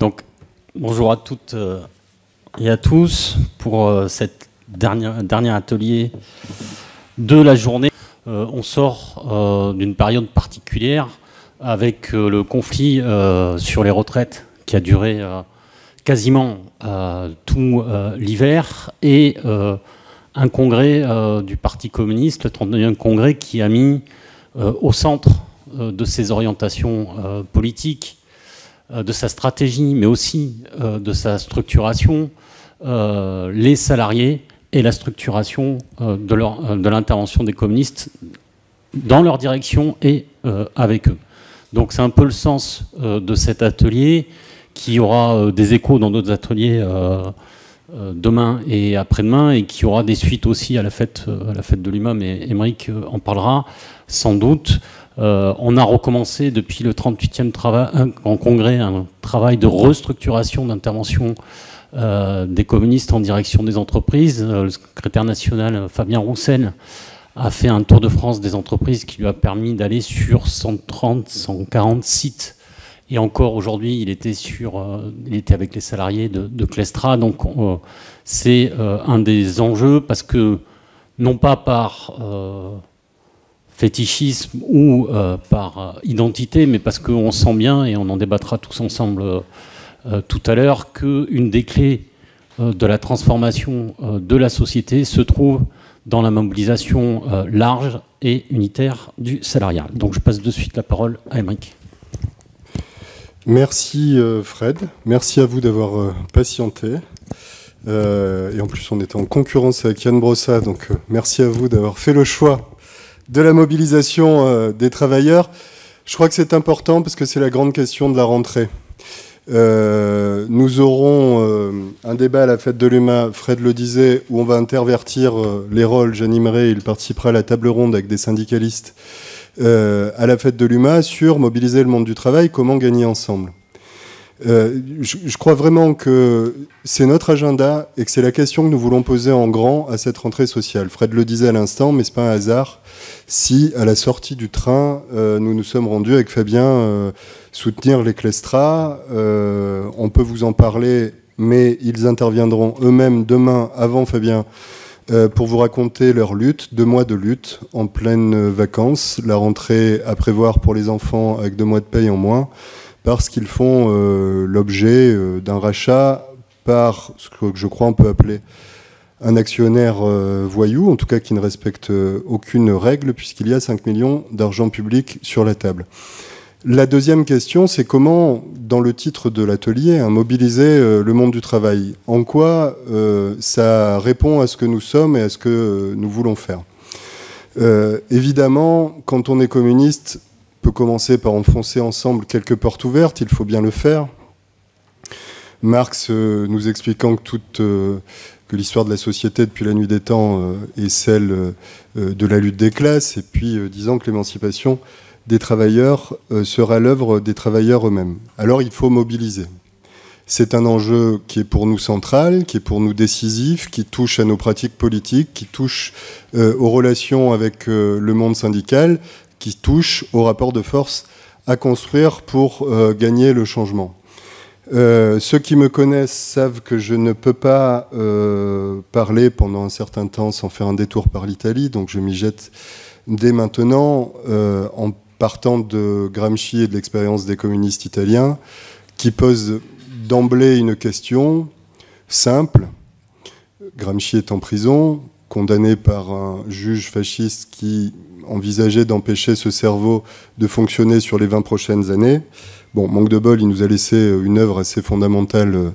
Donc, bonjour à toutes euh, et à tous pour euh, cet dernier, atelier de la journée. Euh, on sort d'une période particulière avec le conflit sur les retraites qui a duré quasiment tout l'hiver et un congrès du Parti communiste, le 31e congrès, qui a mis au centre de ses orientations politiques euh, de sa stratégie, mais aussi euh, de sa structuration, euh, les salariés et la structuration de l'intervention des communistes dans leur direction et avec eux. Donc c'est un peu le sens de cet atelier qui aura des échos dans d'autres ateliers demain et après-demain et qui aura des suites aussi à la fête, à la fête de l'IMAM et Émeric en parlera sans doute. Euh, on a recommencé depuis le 38e travail, en congrès un travail de restructuration d'intervention euh, des communistes en direction des entreprises. Euh, le secrétaire national Fabien Roussel a fait un tour de France des entreprises qui lui a permis d'aller sur 130, 140 sites. Et encore aujourd'hui, il était sur, il était avec les salariés de, de Clestra. Donc c'est un des enjeux parce que non pas par fétichisme ou euh, par euh, identité, mais parce qu'on sent bien, et on en débattra tous ensemble euh, tout à l'heure, qu'une des clés de la transformation de la société se trouve dans la mobilisation large et unitaire du salariat. Donc je passe de suite la parole à Emmerich. Merci Fred, merci à vous d'avoir patienté. et en plus, on était en concurrence avec Yann Brossa, donc merci à vous d'avoir fait le choix de la mobilisation euh, des travailleurs, je crois que c'est important parce que c'est la grande question de la rentrée. Euh, nous aurons euh, un débat à la fête de l'UMA, Fred le disait, où on va intervertir les rôles. J'animerai, il participera à la table ronde avec des syndicalistes à la fête de l'UMA sur mobiliser le monde du travail, comment gagner ensemble. Euh, je, crois vraiment que c'est notre agenda et que c'est la question que nous voulons poser en grand à cette rentrée sociale. Fred le disait à l'instant, mais ce n'est pas un hasard si, à la sortie du train, euh, nous nous sommes rendus avec Fabien euh, soutenir les Clestras. on peut vous en parler, mais ils interviendront eux-mêmes demain, avant Fabien, pour vous raconter leur lutte, deux mois de lutte en pleine vacances, la rentrée à prévoir pour les enfants avec deux mois de paye en moins parce qu'ils font euh, l'objet euh, d'un rachat par ce que je crois on peut appeler un actionnaire euh, voyou, en tout cas qui ne respecte aucune règle, puisqu'il y a 5 millions d'argent public sur la table. La deuxième question, c'est comment, dans le titre de l'atelier, hein, mobiliser le monde du travail En quoi ça répond à ce que nous sommes et à ce que nous voulons faire Évidemment, quand on est communiste, peut commencer par enfoncer ensemble quelques portes ouvertes, il faut bien le faire. Marx euh, nous expliquant que, toute, euh, l'histoire de la société depuis la nuit des temps euh, est celle de la lutte des classes, et puis disant que l'émancipation des travailleurs sera l'œuvre des travailleurs eux-mêmes. Alors il faut mobiliser. C'est un enjeu qui est pour nous central, qui est pour nous décisif, qui touche à nos pratiques politiques, qui touche aux relations avec le monde syndical, qui touche au rapport de force à construire pour euh, gagner le changement. Euh, ceux qui me connaissent savent que je ne peux pas euh, parler pendant un certain temps sans faire un détour par l'Italie, donc je m'y jette dès maintenant en partant de Gramsci et de l'expérience des communistes italiens, qui posent d'emblée une question simple. Gramsci est en prison, condamné par un juge fasciste qui envisager d'empêcher ce cerveau de fonctionner sur les 20 prochaines années. Bon, manque de bol, il nous a laissé euh, une œuvre assez fondamentale euh,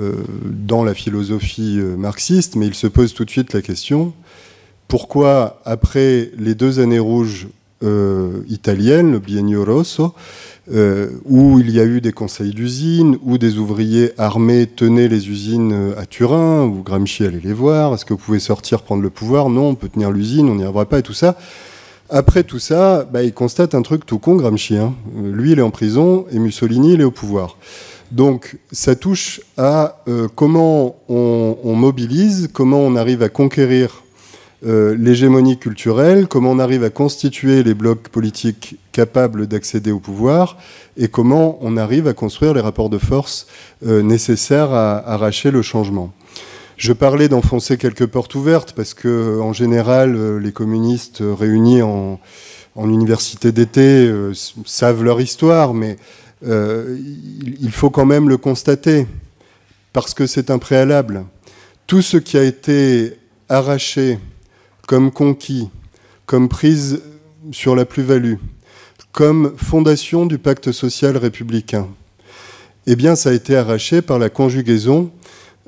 euh, dans la philosophie marxiste, mais il se pose tout de suite la question pourquoi, après les deux années rouges italiennes, le biennio rosso, où il y a eu des conseils d'usine, où des ouvriers armés tenaient les usines à Turin, où Gramsci allait les voir, est-ce que vous pouvez sortir prendre le pouvoir Non, on peut tenir l'usine, on n'y arrivera pas, et tout ça. Après tout ça, bah, il constate un truc tout con, Gramsci. Hein. Lui, il est en prison et Mussolini, il est au pouvoir. Donc, ça touche à euh, comment on, mobilise, comment on arrive à conquérir euh, l'hégémonie culturelle, comment on arrive à constituer les blocs politiques capables d'accéder au pouvoir, et comment on arrive à construire les rapports de force euh, nécessaires à arracher le changement. Je parlais d'enfoncer quelques portes ouvertes parce que, en général, euh, les communistes réunis en, université d'été euh, savent leur histoire, mais euh, il faut quand même le constater parce que c'est un préalable. Tout ce qui a été arraché comme conquis, comme prise sur la plus-value, comme fondation du pacte social républicain, eh bien, ça a été arraché par la conjugaison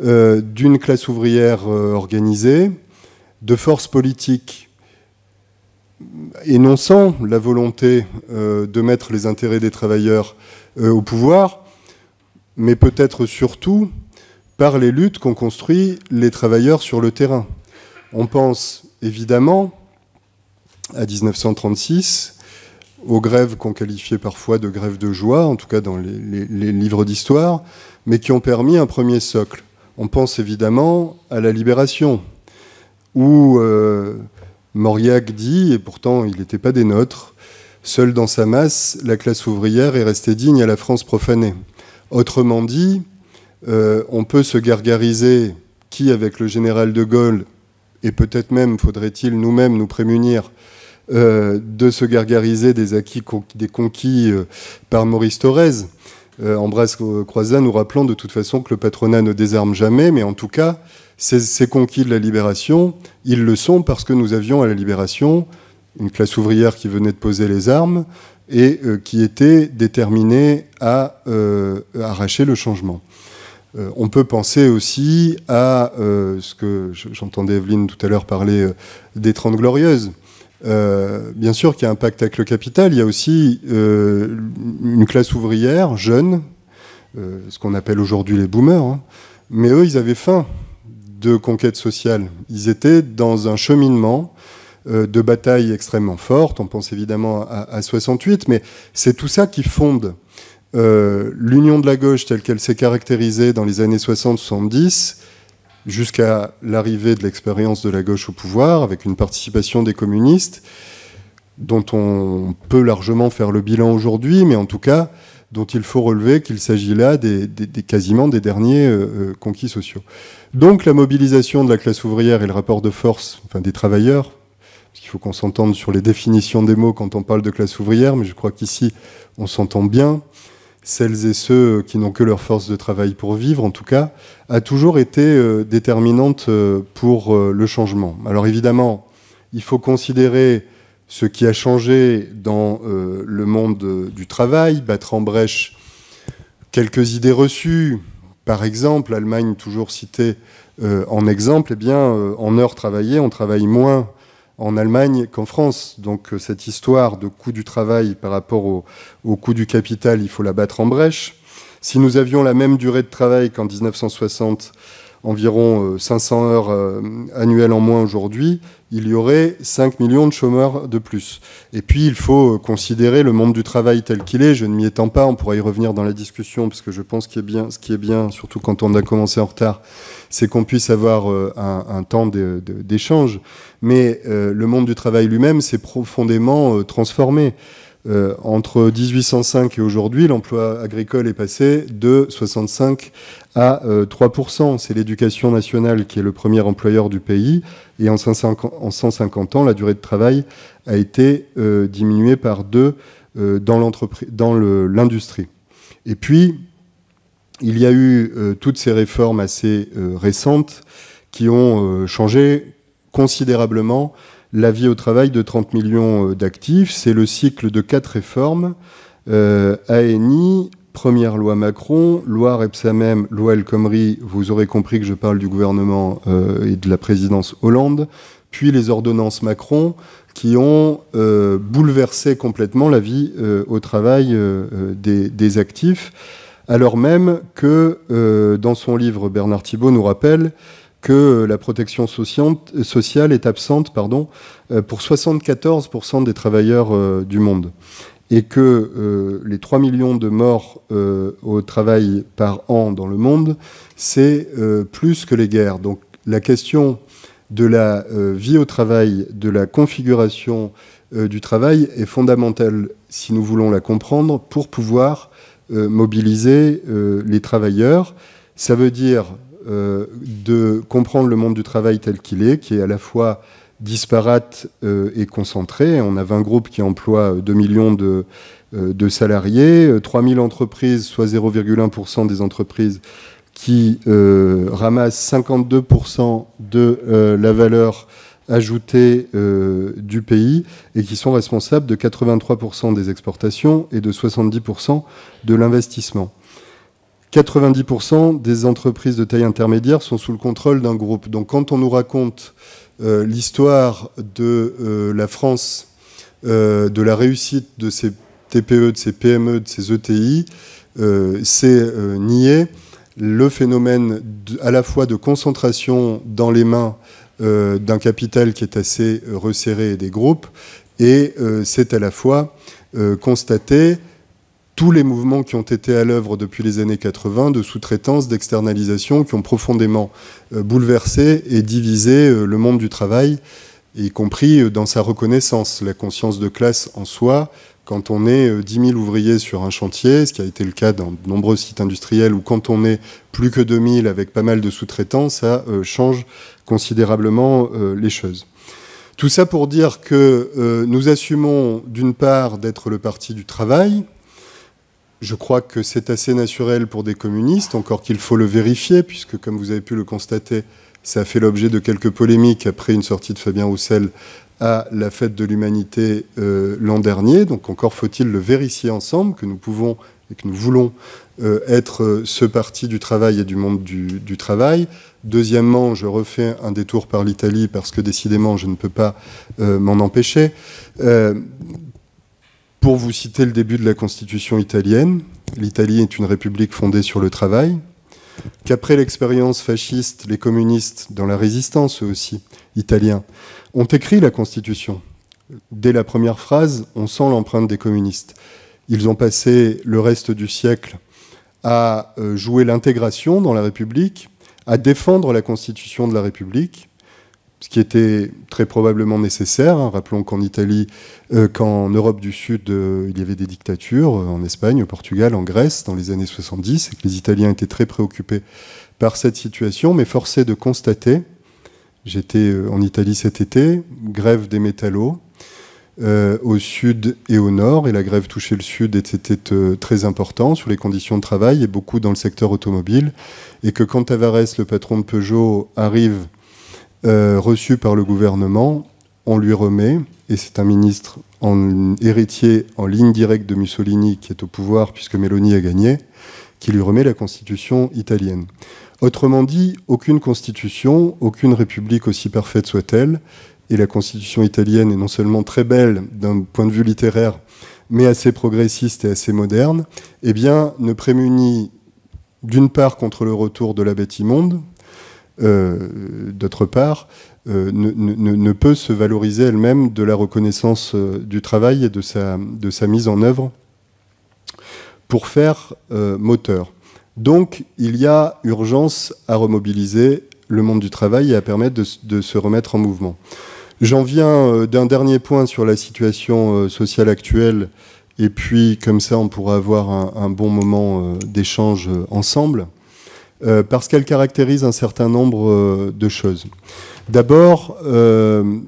euh, d'une classe ouvrière euh, organisée, de forces politiques énonçant la volonté euh, de mettre les intérêts des travailleurs au pouvoir, mais peut-être surtout par les luttes qu'ont construit les travailleurs sur le terrain. On pense évidemment à 1936, aux grèves qu'on qualifiait parfois de grèves de joie, en tout cas dans les livres d'histoire, mais qui ont permis un premier socle on pense évidemment à la libération, où euh, Mauriac dit, et pourtant il n'était pas des nôtres, seul dans sa masse, la classe ouvrière est restée digne à la France profanée. Autrement dit, euh, on peut se gargariser qui, avec le général de Gaulle, et peut-être même faudrait-il nous-mêmes nous prémunir euh, de se gargariser des acquis des conquis par Maurice Thorez. Embrasse euh, Croizat nous rappelant de toute façon que le patronat ne désarme jamais, mais en tout cas, ces, conquis de la libération, ils le sont parce que nous avions à la libération une classe ouvrière qui venait de poser les armes et euh, qui était déterminée à euh, arracher le changement. on peut penser aussi à ce que j'entendais Evelyne tout à l'heure parler des Trente Glorieuses. Euh, bien sûr qu'il y a un pacte avec le capital, il y a aussi euh, une classe ouvrière jeune, euh, ce qu'on appelle aujourd'hui les boomers, hein. mais eux, ils avaient faim de conquête sociale. Ils étaient dans un cheminement de bataille extrêmement forte, on pense évidemment à, à 68, mais c'est tout ça qui fonde l'union de la gauche telle qu'elle s'est caractérisée dans les années 60-70 jusqu'à l'arrivée de l'expérience de la gauche au pouvoir, avec une participation des communistes, dont on peut largement faire le bilan aujourd'hui, mais en tout cas dont il faut relever qu'il s'agit là des, quasiment des derniers euh, euh, conquis sociaux. Donc la mobilisation de la classe ouvrière et le rapport de force, des travailleurs, parce qu'il faut qu'on s'entende sur les définitions des mots quand on parle de classe ouvrière, mais je crois qu'ici on s'entend bien celles et ceux euh, qui n'ont que leur force de travail pour vivre, en tout cas, a toujours été euh, déterminante euh, pour le changement. Alors évidemment, il faut considérer ce qui a changé dans le monde du travail, battre en brèche quelques idées reçues, par exemple, l'Allemagne toujours citée en exemple, eh bien, en heures travaillées, on travaille moins en Allemagne qu'en France. Donc euh, cette histoire de coût du travail par rapport au, coût du capital, il faut la battre en brèche. Si nous avions la même durée de travail qu'en 1960, environ 500 euh, heures euh, annuelles en moins aujourd'hui, il y aurait 5 millions de chômeurs de plus. Et puis, il faut considérer le monde du travail tel qu'il est. Je ne m'y étends pas, on pourra y revenir dans la discussion, parce que je pense que ce qui est bien, surtout quand on a commencé en retard, c'est qu'on puisse avoir euh, un, temps d'échange. Mais euh, le monde du travail lui-même s'est profondément euh, transformé. Euh, entre 1805 et aujourd'hui, l'emploi agricole est passé de 65 à 3%. Euh, C'est l'éducation nationale qui est le premier employeur du pays. Et en 150, ans, la durée de travail a été euh, diminuée par deux dans l'industrie. Et puis, il y a eu toutes ces réformes assez récentes qui ont changé considérablement la vie au travail de 30 millions euh, d'actifs. C'est le cycle de quatre réformes. Euh, ANI, première loi Macron, loi Repsamem, loi El Khomri, vous aurez compris que je parle du gouvernement euh, et de la présidence Hollande, puis les ordonnances Macron qui ont bouleversé complètement la vie au travail des, actifs, alors même que dans son livre, Bernard Thibault nous rappelle que la protection sociale est absente pardon, euh, pour 74% des travailleurs euh, du monde et que euh, les 3 millions de morts au travail par an dans le monde, c'est plus que les guerres. Donc la question de la vie au travail, de la configuration du travail est fondamentale si nous voulons la comprendre pour pouvoir mobiliser les travailleurs. Ça veut dire euh, de comprendre le monde du travail tel qu'il est, qui est à la fois disparate euh, et concentré. On a 20 groupes qui emploient 2 euh, millions de, salariés, salariés, 3000 entreprises, soit 0,1% des entreprises qui ramassent 52% de la valeur ajoutée du pays et qui sont responsables de 83% des exportations et de 70% de l'investissement. 90% des entreprises de taille intermédiaire sont sous le contrôle d'un groupe. Donc quand on nous raconte euh, l'histoire de euh, la France, euh, de la réussite de ces TPE, de ces PME, de ces ETI, c'est nier le phénomène à la fois de concentration dans les mains d'un capital qui est assez resserré et des groupes, et c'est à la fois constater tous les mouvements qui ont été à l'œuvre depuis les années 80 de sous-traitance, d'externalisation, qui ont profondément euh, bouleversé et divisé euh, le monde du travail, y compris euh, dans sa reconnaissance, la conscience de classe en soi. Quand on est 10 000 ouvriers sur un chantier, ce qui a été le cas dans de nombreux sites industriels, ou quand on est plus que 2 000 avec pas mal de sous-traitants, ça change considérablement les choses. Tout ça pour dire que nous assumons d'une part d'être le parti du travail, je crois que c'est assez naturel pour des communistes, encore qu'il faut le vérifier, puisque comme vous avez pu le constater, ça a fait l'objet de quelques polémiques après une sortie de Fabien Roussel à la fête de l'humanité euh, l'an dernier. Donc encore faut-il le vérifier ensemble, que nous pouvons et que nous voulons euh, être euh, ce parti du travail et du monde du, travail. Deuxièmement, je refais un détour par l'Italie parce que décidément, je ne peux pas m'en empêcher. Pour vous citer le début de la Constitution italienne, l'Italie est une république fondée sur le travail, qu'après l'expérience fasciste, les communistes, dans la résistance eux aussi, italiens, ont écrit la Constitution. Dès la première phrase, on sent l'empreinte des communistes. Ils ont passé le reste du siècle à euh, jouer l'intégration dans la République, à défendre la Constitution de la République, ce qui était très probablement nécessaire. Hein. Rappelons qu'en Italie, euh, qu'en Europe du Sud, euh, il y avait des dictatures, euh, en Espagne, au Portugal, en Grèce, dans les années 70, et que les Italiens étaient très préoccupés par cette situation, mais forcé de constater, j'étais en Italie cet été, grève des métallos, au sud et au nord, et la grève touchait le sud et c'était très important sur les conditions de travail et beaucoup dans le secteur automobile, et que quand Tavares, le patron de Peugeot, arrive euh, reçu par le gouvernement, on lui remet, et c'est un ministre héritier en ligne directe de Mussolini qui est au pouvoir puisque Meloni a gagné, qui lui remet la constitution italienne. Autrement dit, aucune constitution, aucune république aussi parfaite soit-elle, et la constitution italienne est non seulement très belle d'un point de vue littéraire, mais assez progressiste et assez moderne, eh bien, ne prémunit d'une part contre le retour de la bête immonde, euh, d'autre part, euh, ne, peut se valoriser elle-même de la reconnaissance euh, du travail et de sa, de sa mise en œuvre pour faire moteur. Donc, il y a urgence à remobiliser le monde du travail et à permettre de, se remettre en mouvement. J'en viens d'un dernier point sur la situation sociale actuelle, et puis comme ça on pourra avoir un bon moment d'échange ensemble. Euh, parce qu'elle caractérise un certain nombre euh, de choses. D'abord, euh,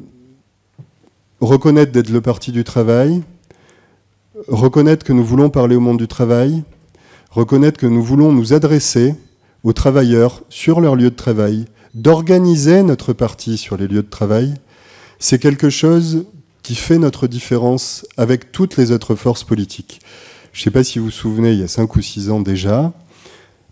reconnaître d'être le parti du travail, reconnaître que nous voulons parler au monde du travail, reconnaître que nous voulons nous adresser aux travailleurs sur leur lieu de travail, d'organiser notre parti sur les lieux de travail, c'est quelque chose qui fait notre différence avec toutes les autres forces politiques. Je ne sais pas si vous vous souvenez, il y a cinq ou six ans déjà,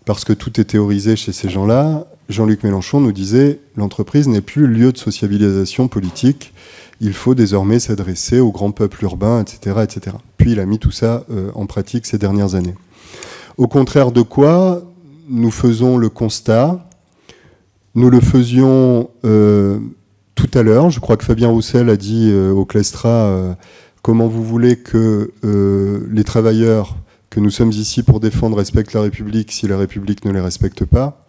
parce que tout est théorisé chez ces gens-là, Jean-Luc Mélenchon nous disait l'entreprise n'est plus lieu de sociabilisation politique, il faut désormais s'adresser au grand peuple urbain, etc., etc. Puis il a mis tout ça euh, en pratique ces dernières années. Au contraire de quoi, nous faisons le constat, nous le faisions euh, tout à l'heure, je crois que Fabien Roussel a dit euh, au Clestra comment vous voulez que les travailleurs que nous sommes ici pour défendre respecte la République si la République ne les respecte pas,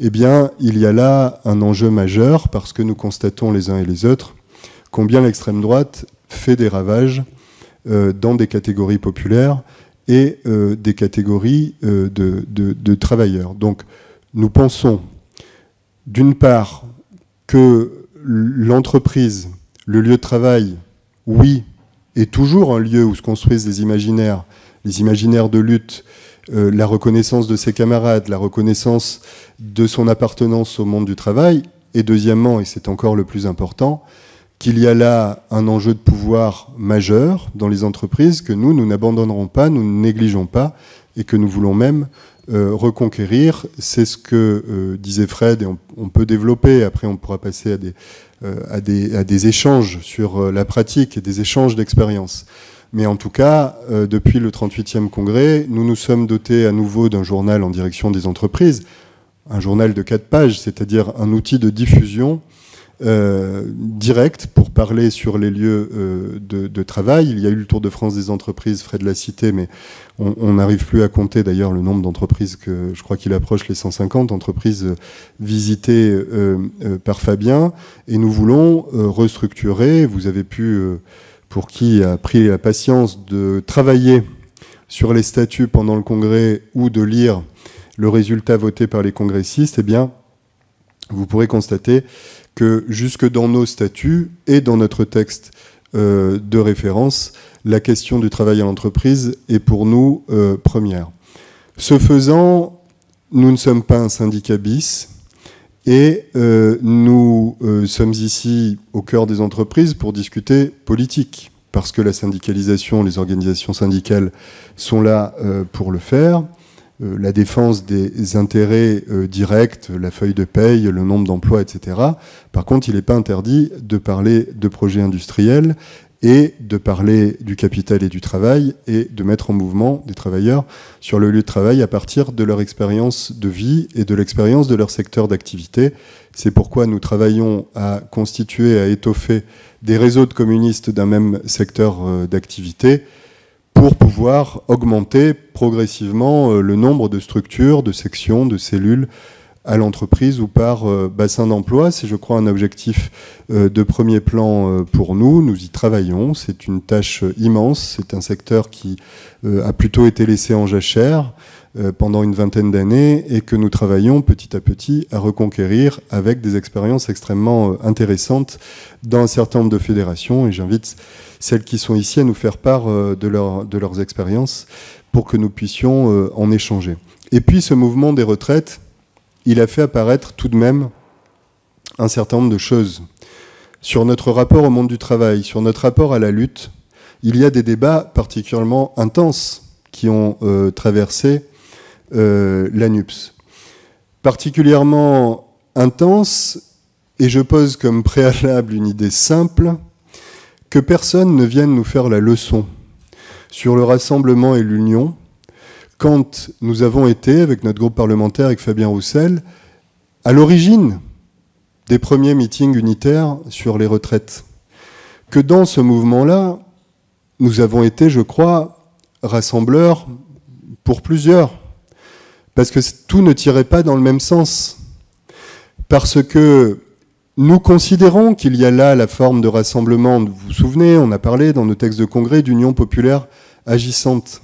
eh bien, il y a là un enjeu majeur parce que nous constatons les uns et les autres combien l'extrême droite fait des ravages euh, dans des catégories populaires et euh, des catégories euh, de, de, travailleurs. Donc, nous pensons, d'une part, que l'entreprise, le lieu de travail, oui, est toujours un lieu où se construisent des imaginaires les imaginaires de lutte, euh, la reconnaissance de ses camarades, la reconnaissance de son appartenance au monde du travail, et deuxièmement, et c'est encore le plus important, qu'il y a là un enjeu de pouvoir majeur dans les entreprises que nous, nous n'abandonnerons pas, nous ne négligeons pas, et que nous voulons même euh, reconquérir. C'est ce que euh, disait Fred, et on, peut développer, après on pourra passer à des, à des, échanges sur la pratique et des échanges d'expérience mais en tout cas, euh, depuis le 38e congrès, nous nous sommes dotés à nouveau d'un journal en direction des entreprises, un journal de quatre pages, c'est-à-dire un outil de diffusion euh, direct pour parler sur les lieux euh, de, travail. Il y a eu le Tour de France des entreprises, de l'a cité, mais on n'arrive plus à compter d'ailleurs le nombre d'entreprises que je crois qu'il approche les 150 entreprises visitées par Fabien. Et nous voulons restructurer, vous avez pu pour qui a pris la patience de travailler sur les statuts pendant le congrès ou de lire le résultat voté par les congressistes, eh bien, vous pourrez constater que jusque dans nos statuts et dans notre texte euh, de référence, la question du travail à l'entreprise est pour nous euh, première. Ce faisant, nous ne sommes pas un syndicat bis, et euh, nous euh, sommes ici au cœur des entreprises pour discuter politique, parce que la syndicalisation, les organisations syndicales sont là euh, pour le faire. la défense des intérêts directs, la feuille de paye, le nombre d'emplois, etc. Par contre, il n'est pas interdit de parler de projets industriels et de parler du capital et du travail et de mettre en mouvement des travailleurs sur le lieu de travail à partir de leur expérience de vie et de l'expérience de leur secteur d'activité. C'est pourquoi nous travaillons à constituer, à étoffer des réseaux de communistes d'un même secteur euh, d'activité pour pouvoir augmenter progressivement euh, le nombre de structures, de sections, de cellules à l'entreprise ou par euh, bassin d'emploi. C'est, je crois, un objectif euh, de premier plan euh, pour nous. Nous y travaillons. C'est une tâche immense. C'est un secteur qui a plutôt été laissé en jachère pendant une vingtaine d'années et que nous travaillons petit à petit à reconquérir avec des expériences extrêmement intéressantes dans un certain nombre de fédérations. Et j'invite celles qui sont ici à nous faire part de, de leurs expériences pour que nous puissions en échanger. Et puis ce mouvement des retraites, il a fait apparaître tout de même un certain nombre de choses. Sur notre rapport au monde du travail, sur notre rapport à la lutte, il y a des débats particulièrement intenses qui ont euh, traversé euh, l'ANUPS. Particulièrement intenses, et je pose comme préalable une idée simple, que personne ne vienne nous faire la leçon sur le rassemblement et l'union, quand nous avons été, avec notre groupe parlementaire, avec Fabien Roussel, à l'origine des premiers meetings unitaires sur les retraites. Que dans ce mouvement-là, nous avons été, je crois, rassembleurs pour plusieurs, parce que tout ne tirait pas dans le même sens, parce que nous considérons qu'il y a là la forme de rassemblement, vous vous souvenez, on a parlé dans nos textes de congrès d'union populaire agissante.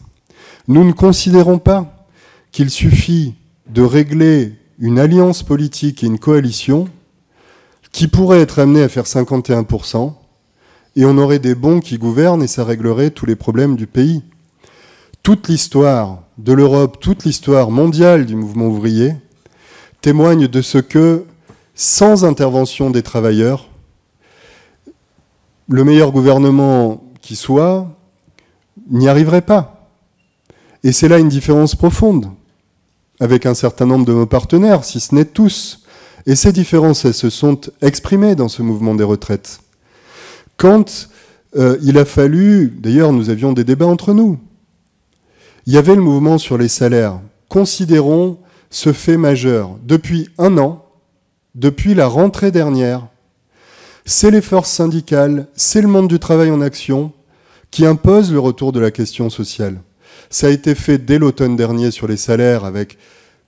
Nous ne considérons pas qu'il suffit de régler une alliance politique et une coalition qui pourrait être amenée à faire 51%, et on aurait des bons qui gouvernent et ça réglerait tous les problèmes du pays. Toute l'histoire de l'Europe, toute l'histoire mondiale du mouvement ouvrier témoigne de ce que, sans intervention des travailleurs, le meilleur gouvernement qui soit n'y arriverait pas. Et c'est là une différence profonde avec un certain nombre de nos partenaires, si ce n'est tous. Et ces différences, elles se sont exprimées dans ce mouvement des retraites. Quand euh, il a fallu, d'ailleurs nous avions des débats entre nous, il y avait le mouvement sur les salaires. Considérons ce fait majeur. Depuis un an, depuis la rentrée dernière, c'est les forces syndicales, c'est le monde du travail en action qui impose le retour de la question sociale. Ça a été fait dès l'automne dernier sur les salaires avec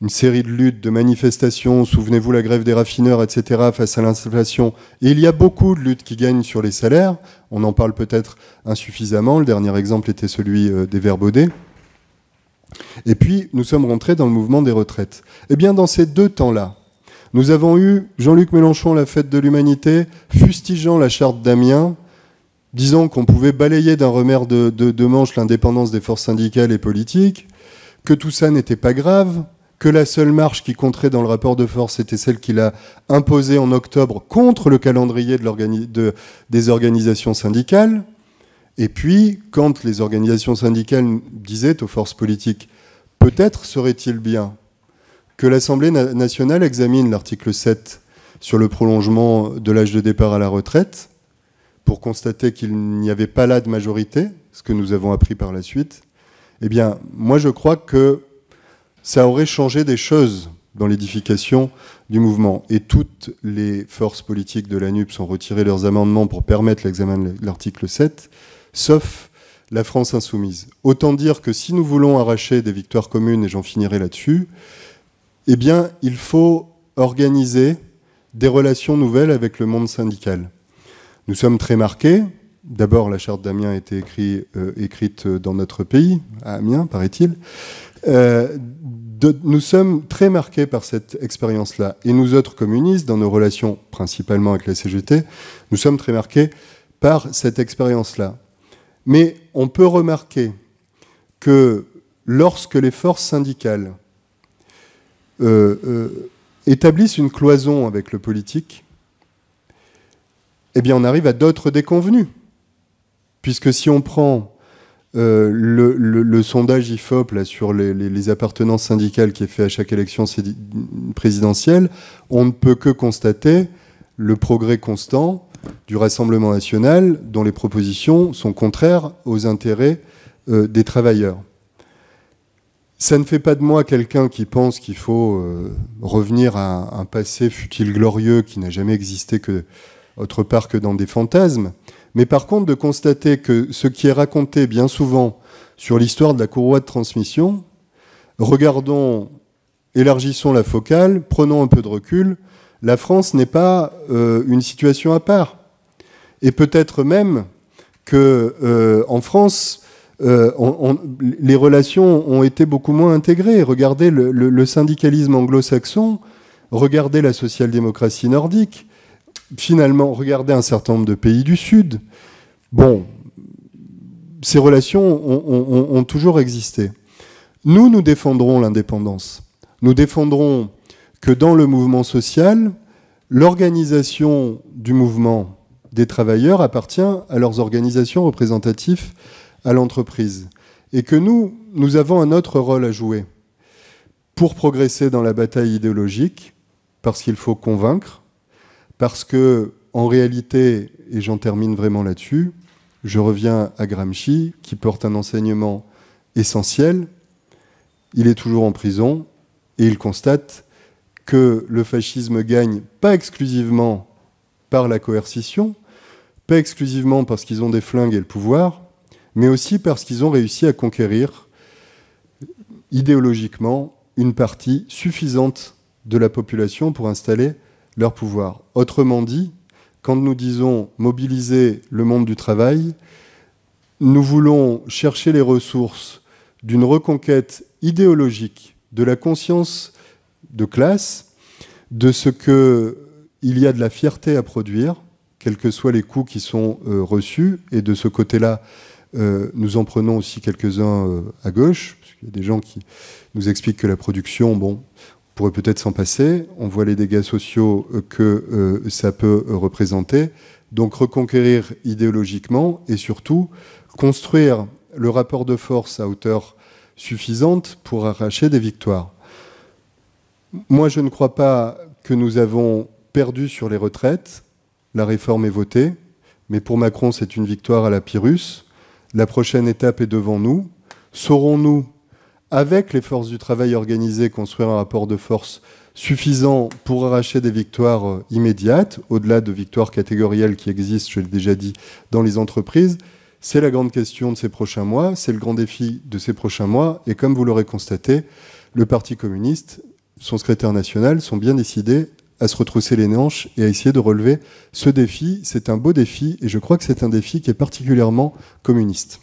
une série de luttes, de manifestations, souvenez-vous la grève des raffineurs, etc., face à l'inflation. Et il y a beaucoup de luttes qui gagnent sur les salaires. On en parle peut-être insuffisamment. Le dernier exemple était celui euh, des Verbaudets. Et puis, nous sommes rentrés dans le mouvement des retraites. Eh bien, dans ces deux temps-là, nous avons eu Jean-Luc Mélenchon, la fête de l'humanité, fustigeant la charte d'Amiens, disant qu'on pouvait balayer d'un revers de, de, manche l'indépendance des forces syndicales et politiques, que tout ça n'était pas grave, que la seule marche qui compterait dans le rapport de force était celle qu'il a imposée en octobre contre le calendrier des organisations syndicales. Et puis, quand les organisations syndicales disaient aux forces politiques, peut-être serait-il bien que l'Assemblée nationale examine l'article 7 sur le prolongement de l'âge de départ à la retraite, pour constater qu'il n'y avait pas là de majorité, ce que nous avons appris par la suite, eh bien, moi je crois que ça aurait changé des choses dans l'édification du mouvement. Et toutes les forces politiques de nuP sont retiré leurs amendements pour permettre l'examen de l'article 7, sauf la France insoumise. Autant dire que si nous voulons arracher des victoires communes, et j'en finirai là-dessus, eh bien, il faut organiser des relations nouvelles avec le monde syndical. Nous sommes très marqués. D'abord, la charte d'Amiens a été euh, écrite euh, dans notre pays, à Amiens, paraît-il. Euh, nous sommes très marqués par cette expérience-là. Et nous autres communistes, dans nos relations principalement avec la CGT, nous sommes très marqués par cette expérience-là. Mais on peut remarquer que lorsque les forces syndicales établissent une cloison avec le politique, eh bien on arrive à d'autres déconvenus. Puisque si on prend euh, le, sondage IFOP sur les, appartenances syndicales qui est fait à chaque élection présidentielle, on ne peut que constater le progrès constant du Rassemblement national dont les propositions sont contraires aux intérêts euh, des travailleurs. Ça ne fait pas de moi quelqu'un qui pense qu'il faut euh, revenir à un passé futile glorieux qui n'a jamais existé que autre part que dans des fantasmes, mais par contre de constater que ce qui est raconté bien souvent sur l'histoire de la courroie de transmission, regardons, élargissons la focale, prenons un peu de recul, la France n'est pas euh, une situation à part. Et peut-être même que euh, en France, euh, les relations ont été beaucoup moins intégrées. Regardez le syndicalisme anglo-saxon, regardez la social-démocratie nordique, finalement, regardez un certain nombre de pays du Sud. Bon, ces relations ont, ont toujours existé. Nous, nous défendrons l'indépendance. Nous défendrons que dans le mouvement social, l'organisation du mouvement des travailleurs appartient à leurs organisations représentatives à l'entreprise. Et que nous, nous avons un autre rôle à jouer pour progresser dans la bataille idéologique, parce qu'il faut convaincre, parce que, en réalité, et j'en termine vraiment là-dessus, je reviens à Gramsci, qui porte un enseignement essentiel. Il est toujours en prison et il constate que le fascisme gagne pas exclusivement par la coercition, pas exclusivement parce qu'ils ont des flingues et le pouvoir, mais aussi parce qu'ils ont réussi à conquérir idéologiquement une partie suffisante de la population pour installer leur pouvoir. Autrement dit, quand nous disons mobiliser le monde du travail, nous voulons chercher les ressources d'une reconquête idéologique de la conscience de classe, de ce qu'il y a de la fierté à produire, quels que soient les coûts qui sont euh, reçus, et de ce côté-là, euh, nous en prenons aussi quelques-uns euh, à gauche, parce qu'il y a des gens qui nous expliquent que la production, bon, pourrait peut-être s'en passer. On voit les dégâts sociaux euh, que euh, ça peut euh, représenter. Donc reconquérir idéologiquement et surtout construire le rapport de force à hauteur suffisante pour arracher des victoires. Moi, je ne crois pas que nous avons perdu sur les retraites. La réforme est votée, mais pour Macron, c'est une victoire à la Pyrrhus. La prochaine étape est devant nous. Saurons-nous avec les forces du travail organisées, construire un rapport de force suffisant pour arracher des victoires euh, immédiates, au-delà de victoires catégorielles qui existent, je l'ai déjà dit, dans les entreprises. C'est la grande question de ces prochains mois, c'est le grand défi de ces prochains mois, et comme vous l'aurez constaté, le Parti communiste, son secrétaire national, sont bien décidés à se retrousser les manches et à essayer de relever ce défi. C'est un beau défi, et je crois que c'est un défi qui est particulièrement communiste.